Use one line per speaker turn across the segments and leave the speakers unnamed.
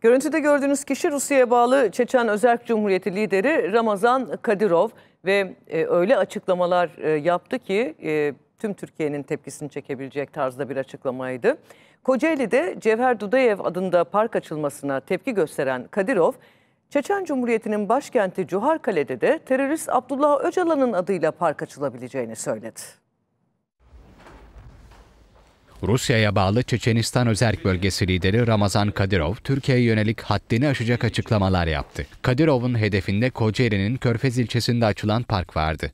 Görüntüde gördüğünüz kişi Rusya'ya bağlı Çeçen Özerk Cumhuriyeti lideri Ramazan Kadirov ve e, öyle açıklamalar e, yaptı ki e, tüm Türkiye'nin tepkisini çekebilecek tarzda bir açıklamaydı. Kocaeli'de Cevher Dudayev adında park açılmasına tepki gösteren Kadirov, Çeçen Cumhuriyeti'nin başkenti Cuharkale'de de terörist Abdullah Öcalan'ın adıyla park açılabileceğini söyledi.
Rusya'ya bağlı Çeçenistan Özerk Bölgesi lideri Ramazan Kadirov, Türkiye'ye yönelik haddini aşacak açıklamalar yaptı. Kadirov'un hedefinde Kocaeli'nin Körfez ilçesinde açılan park vardı.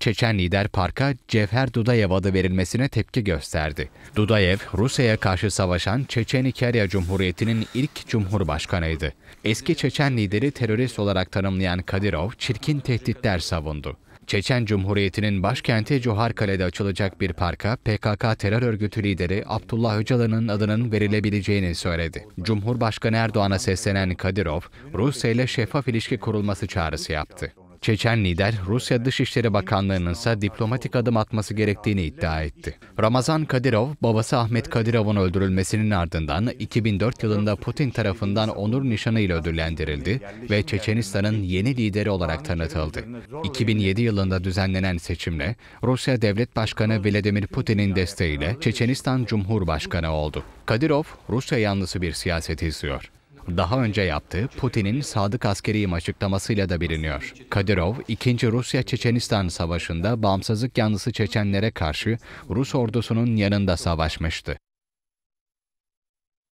Çeçen lider parka Cevher Dudayev adı verilmesine tepki gösterdi. Dudayev, Rusya'ya karşı savaşan Çeçen Çeçenikerya Cumhuriyeti'nin ilk cumhurbaşkanıydı. Eski Çeçen lideri terörist olarak tanımlayan Kadirov, çirkin tehditler savundu. Çeçen Cumhuriyeti'nin başkenti Kale'de açılacak bir parka PKK terör örgütü lideri Abdullah Öcalan'ın adının verilebileceğini söyledi. Cumhurbaşkanı Erdoğan'a seslenen Kadirov, Rusya ile şeffaf ilişki kurulması çağrısı yaptı. Çeçen lider Rusya Dışişleri Bakanlığı'nın ise diplomatik adım atması gerektiğini iddia etti. Ramazan Kadirov, babası Ahmet Kadirov'un öldürülmesinin ardından 2004 yılında Putin tarafından onur nişanı ile ödüllendirildi ve Çeçenistan'ın yeni lideri olarak tanıtıldı. 2007 yılında düzenlenen seçimle Rusya Devlet Başkanı Vladimir Putin'in desteğiyle Çeçenistan Cumhurbaşkanı oldu. Kadirov, Rusya yanlısı bir siyaset izliyor daha önce yaptığı Putin'in sadık askeriyim açıklamasıyla da biliniyor. Kadirov, 2. Rusya-Çeçenistan Savaşı'nda bağımsızlık yanlısı Çeçenlere karşı Rus ordusunun yanında savaşmıştı.